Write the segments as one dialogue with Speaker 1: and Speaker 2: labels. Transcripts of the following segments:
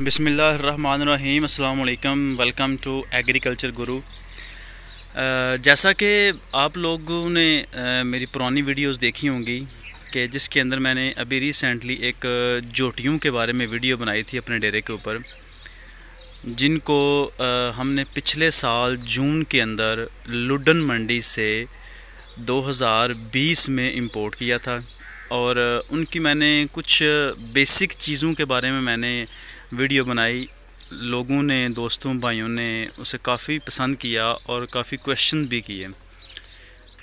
Speaker 1: بسم اللہ الرحمن الرحیم السلام علیکم ویلکم ٹو ایگریکلچر گرو جیسا کہ آپ لوگوں نے میری پرانی ویڈیوز دیکھی ہوں گی کہ جس کے اندر میں نے ابھی ریسنٹلی ایک جوٹیوں کے بارے میں ویڈیو بنائی تھی اپنے ڈیرے کے اوپر جن کو ہم نے پچھلے سال جون کے اندر لڈن منڈی سے دو ہزار بیس میں امپورٹ کیا تھا اور ان کی میں نے کچھ بیسک چیزوں کے بارے میں میں نے ویڈیو بنائی لوگوں نے دوستوں بھائیوں نے اسے کافی پسند کیا اور کافی کویشچن بھی کیے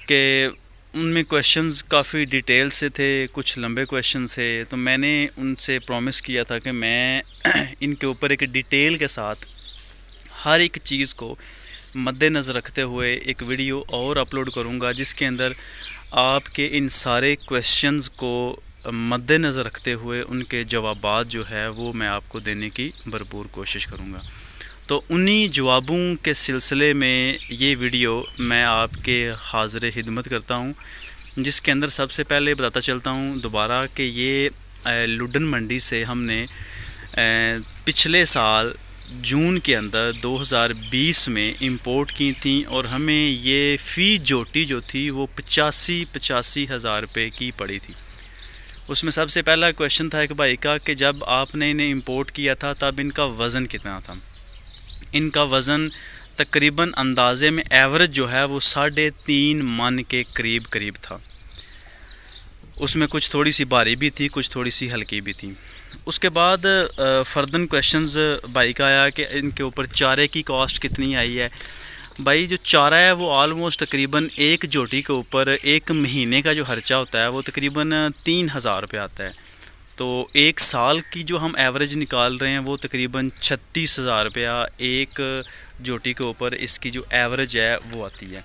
Speaker 1: کہ ان میں کویشچنز کافی ڈیٹیل سے تھے کچھ لمبے کویشچنس تھے تو میں نے ان سے پرومس کیا تھا کہ میں ان کے اوپر ایک ڈیٹیل کے ساتھ ہر ایک چیز کو مد نظر رکھتے ہوئے ایک ویڈیو اور اپلوڈ کروں گا جس کے اندر آپ کے ان سارے کویشچنز کو مد نظر رکھتے ہوئے ان کے جوابات جو ہے وہ میں آپ کو دینے کی بھرپور کوشش کروں گا تو انہی جوابوں کے سلسلے میں یہ ویڈیو میں آپ کے حاضر خدمت کرتا ہوں جس کے اندر سب سے پہلے بتاتا چلتا ہوں دوبارہ کہ یہ لڈن منڈی سے ہم نے پچھلے سال جون کے اندر دو ہزار بیس میں امپورٹ کی تھیں اور ہمیں یہ فی جوٹی جو تھی وہ پچاسی پچاسی ہزار روپے کی پڑی تھی اس میں سب سے پہلا کویشچن تھا ایک بھائی کا کہ جب آپ نے انہیں امپورٹ کیا تھا تب ان کا وزن کتنا تھا ان کا وزن تقریباً اندازے میں ایوریج جو ہے وہ ساڑھے تین من کے قریب قریب تھا اس میں کچھ تھوڑی سی بھاری بھی تھی کچھ تھوڑی سی ہلکی بھی تھی اس کے بعد فردن کوشنز بھائی کا آیا کہ ان کے اوپر چارے کی کاسٹ کتنی آئی ہے بھائی جو چارہ ہے وہ آلموسٹ تقریباً ایک جوٹی کے اوپر ایک مہینے کا جو خرچہ ہوتا ہے وہ تقریباً تین ہزار پہ آتا ہے تو ایک سال کی جو ہم ایوریج نکال رہے ہیں وہ تقریباً چھتیس ہزار روپیہ ایک جوٹی کے اوپر اس کی جو ایوریج ہے وہ آتی ہے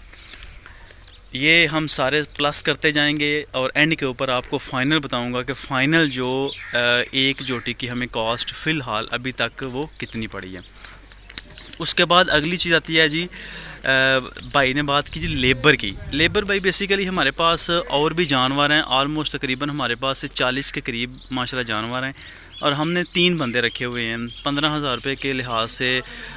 Speaker 1: یہ ہم سارے پلس کرتے جائیں گے اور اینڈ کے اوپر آپ کو فائنل بتاؤں گا کہ فائنل جو ایک جوٹی کی ہمیں کاسٹ فی الحال ابھی تک وہ کتنی پڑی ہے اس کے بعد اگلی چیز آتی ہے جی بھائی نے بات کی جی لیبر کی لیبر بھائی بیسیکلی ہمارے پاس اور بھی جانور ہیں آلموسٹ تقریباً ہمارے پاس سے چالیس کے قریب ماشاءاللہ جانوار جانور ہیں اور ہم نے تین بندے رکھے ہوئے ہیں پندرہ ہزار روپے کے لحاظ سے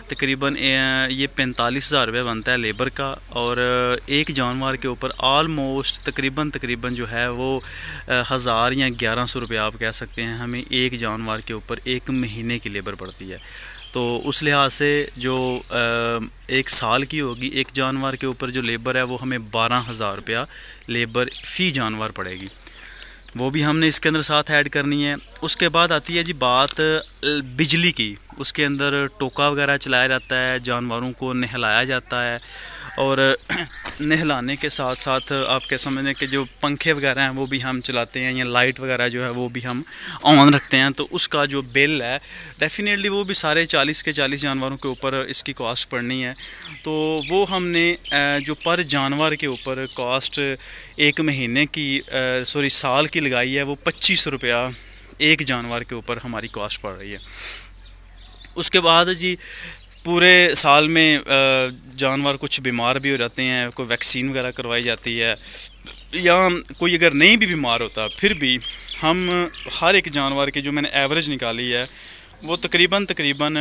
Speaker 1: تقریباً یہ پینتالیس ہزار روپے بنتا ہے لیبر کا اور ایک جانور کے اوپر آلموسٹ تقریباً تقریباً جو ہے وہ ہزار یا گیارہ سو روپے آپ کہہ سکتے ہیں ہمیں ایک جانور کے اوپر ایک مہینے کی لیبر پڑتی ہے تو اس لحاظ سے جو ایک سال کی ہوگی ایک جانور کے اوپر جو لیبر ہے وہ ہمیں بارہ ہزار روپیہ لیبر فی جانور پڑے گی وہ بھی ہم نے اس کے اندر ساتھ ایڈ کرنی ہے اس کے بعد آتی ہے جی بات بجلی کی اس کے اندر ٹوکا وغیرہ چلایا جاتا ہے جانوروں کو نہلایا جاتا ہے اور نہلانے کے ساتھ ساتھ آپ کے سمجھنے کہ جو پنکھے وغیرہ ہیں وہ بھی ہم چلاتے ہیں یا لائٹ وغیرہ جو ہے وہ بھی ہم آن رکھتے ہیں تو اس کا جو بل ہے ڈیفینیٹلی وہ بھی سارے چالیس کے چالیس جانوروں کے اوپر اس کی کاسٹ پڑنی ہے تو وہ ہم نے جو پر جانور کے اوپر کاسٹ ایک مہینے کی سوری سال کی لگائی ہے وہ پچیس روپیہ ایک جانور کے اوپر ہماری کاسٹ پڑ رہی ہے اس کے بعد جی پورے سال میں جانور کچھ بیمار بھی ہو جاتے ہیں کوئی ویکسین وغیرہ کروائی جاتی ہے یا کوئی اگر نہیں بھی بیمار ہوتا پھر بھی ہم ہر ایک جانور کے جو میں نے ایوریج نکالی ہے وہ تقریباً تقریباً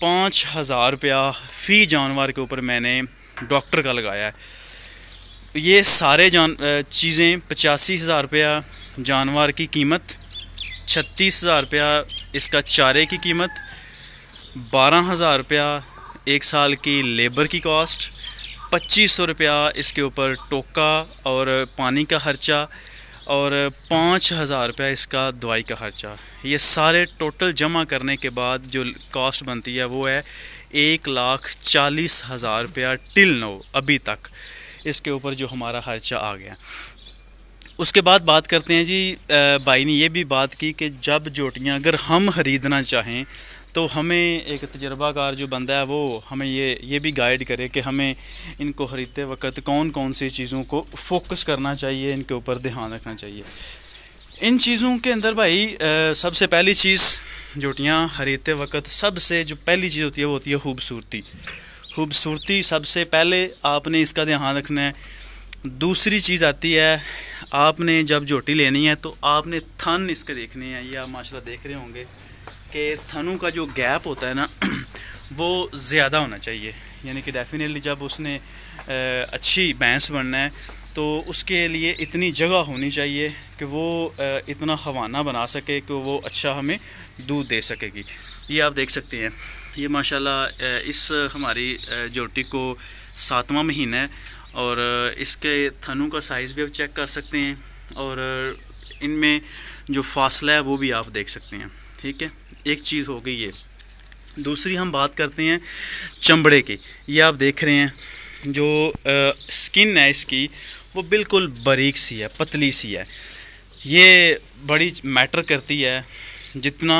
Speaker 1: پانچ ہزار روپیہ فی جانور کے اوپر میں نے ڈاکٹر کا لگایا ہے یہ سارے جان چیزیں پچاسی ہزار روپیہ جانور کی قیمت چھتیس ہزار روپیہ اس کا چارے کی قیمت بارہ ہزار روپیہ ایک سال کی لیبر کی کاسٹ پچیس سو روپیہ اس کے اوپر ٹوکا اور پانی کا خرچہ اور پانچ ہزار روپیہ اس کا دوائی کا خرچہ یہ سارے ٹوٹل جمع کرنے کے بعد جو کاسٹ بنتی ہے وہ ہے ایک لاکھ چالیس ہزار روپیہ ٹل نو ابھی تک اس کے اوپر جو ہمارا خرچہ آ گیا اس کے بعد بات کرتے ہیں جی بھائی نے یہ بھی بات کی کہ جب جوٹیاں اگر ہم خریدنا چاہیں تو ہمیں ایک تجربہ کار جو بندہ ہے وہ ہمیں یہ یہ بھی گائیڈ کرے کہ ہمیں ان کو خریدتے وقت کون کون سی چیزوں کو فوکس کرنا چاہیے ان کے اوپر دھیان رکھنا چاہیے ان چیزوں کے اندر بھائی سب سے پہلی چیز جوٹیاں خریدتے وقت سب سے جو پہلی چیز ہوتی ہے وہ ہوتی ہے خوبصورتی خوبصورتی سب سے پہلے آپ نے اس کا دھیان رکھنا ہے دوسری چیز آتی ہے آپ نے جب جوٹی لینی ہے تو آپ نے تھن اس کے دیکھنے ہیں یہ آپ ماشاء اللہ دیکھ رہے ہوں گے کہ تھنو کا جو گیپ ہوتا ہے نا وہ زیادہ ہونا چاہیے یعنی کہ ڈیفینیٹلی جب اس نے اچھی بینس بننا ہے تو اس کے لیے اتنی جگہ ہونی چاہیے کہ وہ اتنا خوانہ بنا سکے کہ وہ اچھا ہمیں دودھ دے سکے گی یہ آپ دیکھ سکتے ہیں یہ ماشاء اللہ اس ہماری جوٹی کو ساتواں مہینہ ہے اور اس کے تھنو کا سائز بھی آپ چیک کر سکتے ہیں اور ان میں جو فاصلہ ہے وہ بھی آپ دیکھ سکتے ہیں ٹھیک ہے ایک چیز ہو گئی ہے دوسری ہم بات کرتے ہیں چمڑے کی یہ آپ دیکھ رہے ہیں جو سکن ہے اس کی وہ بالکل بریک سی ہے پتلی سی ہے یہ بڑی میٹر کرتی ہے جتنا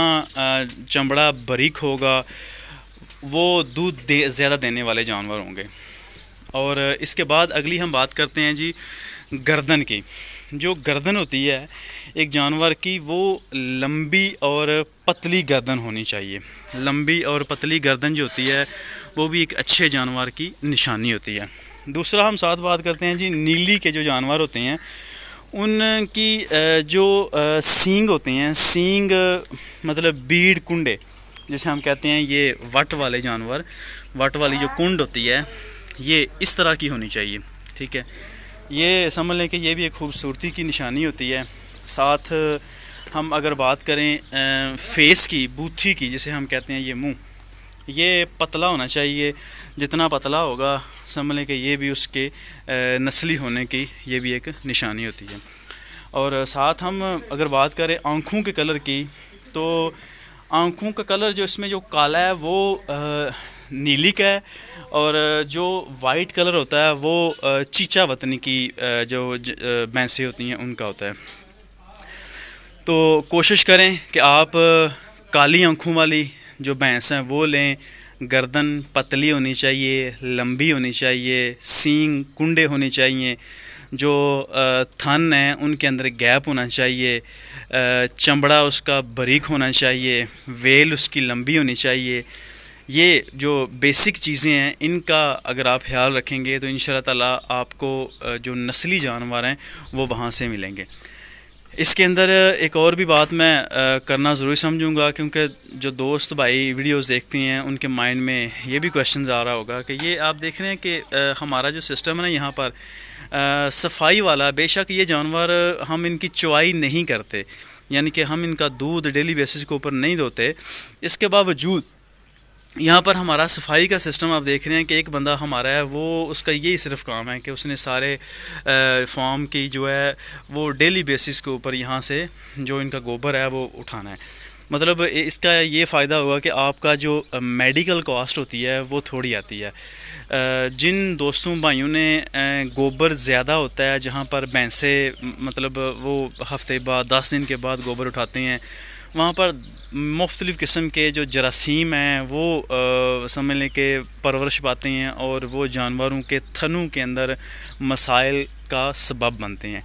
Speaker 1: چمڑا بریک ہوگا وہ دودھ زیادہ دینے والے جانور ہوں گے اور اس کے بعد اگلی ہم بات کرتے ہیں جی گردن کی جو گردن ہوتی ہے ایک جانور کی وہ لمبی اور پتلی گردن ہونی چاہیے لمبی اور پتلی گردن جو ہوتی ہے وہ بھی ایک اچھے جانور کی نشانی ہوتی ہے دوسرا ہم ساتھ بات کرتے ہیں جی نیلی کے جو جانور ہوتے ہیں ان کی جو سینگ ہوتے ہیں سینگ مطلب بیڑ کنڈے جسے ہم کہتے ہیں یہ وٹ والے جانور وٹ والی جو کنڈ ہوتی ہے یہ اس طرح کی ہونی چاہیے ٹھیک ہے یہ سمجھ لیں کہ یہ بھی ایک خوبصورتی کی نشانی ہوتی ہے ساتھ ہم اگر بات کریں فیس کی بوتھی کی جسے ہم کہتے ہیں یہ منہ یہ پتلا ہونا چاہیے جتنا پتلا ہوگا سمجھ لیں کہ یہ بھی اس کے نسلی ہونے کی یہ بھی ایک نشانی ہوتی ہے اور ساتھ ہم اگر بات کریں آنکھوں کے کلر کی تو آنکھوں کا کلر جو اس میں جو کالا ہے وہ نیلی کا ہے اور جو وائٹ کلر ہوتا ہے وہ چیچا وطنی کی جو بھینسیں ہوتی ہیں ان کا ہوتا ہے تو کوشش کریں کہ آپ کالی آنکھوں والی جو بھینس ہیں وہ لیں گردن پتلی ہونی چاہیے لمبی ہونی چاہیے سینگ کنڈے ہونے چاہیے جو تھن ہیں ان کے اندر گیپ ہونا چاہیے چمڑا اس کا بریک ہونا چاہیے ویل اس کی لمبی ہونی چاہیے یہ جو بیسک چیزیں ہیں ان کا اگر آپ خیال رکھیں گے تو ان شاء اللہ تعالیٰ آپ کو جو نسلی جانور ہیں وہ وہاں سے ملیں گے اس کے اندر ایک اور بھی بات میں کرنا ضروری سمجھوں گا کیونکہ جو دوست بھائی ویڈیوز دیکھتی ہیں ان کے مائنڈ میں یہ بھی کوشچنز آ رہا ہوگا کہ یہ آپ دیکھ رہے ہیں کہ ہمارا جو سسٹم ہے یہاں پر صفائی والا بے شک یہ جانور ہم ان کی چوائی نہیں کرتے یعنی کہ ہم ان کا دودھ ڈیلی بیسس کے اوپر نہیں دھوتے اس کے باوجود یہاں پر ہمارا صفائی کا سسٹم آپ دیکھ رہے ہیں کہ ایک بندہ ہمارا ہے وہ اس کا یہی صرف کام ہے کہ اس نے سارے فارم کی جو ہے وہ ڈیلی بیسس کے اوپر یہاں سے جو ان کا گوبر ہے وہ اٹھانا ہے مطلب اس کا یہ فائدہ ہوا کہ آپ کا جو میڈیکل کاسٹ ہوتی ہے وہ تھوڑی آتی ہے جن دوستوں بھائیوں نے گوبر زیادہ ہوتا ہے جہاں پر بھینسیں مطلب وہ ہفتے بعد دس دن کے بعد گوبر اٹھاتے ہیں وہاں پر مختلف قسم کے جو جراثیم ہیں وہ سمجھنے کے پرورش پاتے ہیں اور وہ جانوروں کے تھنوں کے اندر مسائل کا سبب بنتے ہیں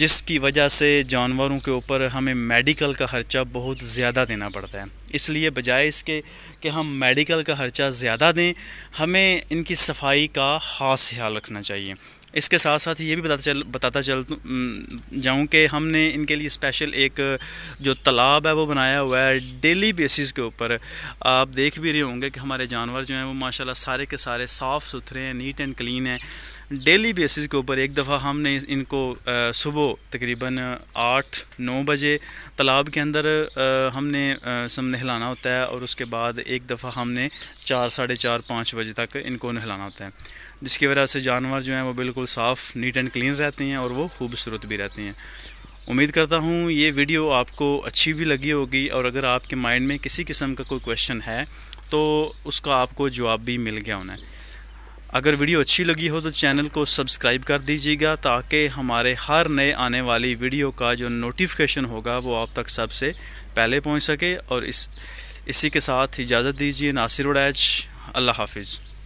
Speaker 1: جس کی وجہ سے جانوروں کے اوپر ہمیں میڈیکل کا خرچہ بہت زیادہ دینا پڑتا ہے اس لیے بجائے اس کے کہ ہم میڈیکل کا خرچہ زیادہ دیں ہمیں ان کی صفائی کا خاص خیال رکھنا چاہیے اس کے ساتھ ساتھ یہ بھی بتاتا چل بتاتا چل جاؤں کہ ہم نے ان کے لیے اسپیشل ایک جو تالاب ہے وہ بنایا ہوا ہے ڈیلی بیسس کے اوپر آپ دیکھ بھی رہے ہوں گے کہ ہمارے جانور جو ہیں وہ ماشاءاللہ سارے کے سارے صاف ستھرے ہیں نیٹ اینڈ کلین ہیں ڈیلی بیسس کے اوپر ایک دفعہ ہم نے ان کو صبح تقریباً آٹھ نو بجے تالاب کے اندر ہم نے سم نہلانا ہوتا ہے اور اس کے بعد ایک دفعہ ہم نے چار ساڑھے چار پانچ بجے تک ان کو نہلانا ہوتا ہے جس کی وجہ سے جانور جو ہیں وہ بالکل صاف نیٹ اینڈ کلین رہتے ہیں اور وہ خوبصورت بھی رہتے ہیں امید کرتا ہوں یہ ویڈیو آپ کو اچھی بھی لگی ہوگی اور اگر آپ کے مائنڈ میں کسی قسم کا کوئی کویشچن ہے تو اس کا آپ کو جواب بھی مل گیا ہونا ہے اگر ویڈیو اچھی لگی ہو تو چینل کو سبسکرائب کر دیجیے گا تاکہ ہمارے ہر نئے آنے والی ویڈیو کا جو نوٹیفیکیشن ہوگا وہ آپ تک سب سے پہلے پہنچ سکے اور اس اسی کے ساتھ اجازت دیجیے ناصر اڈ اللہ حافظ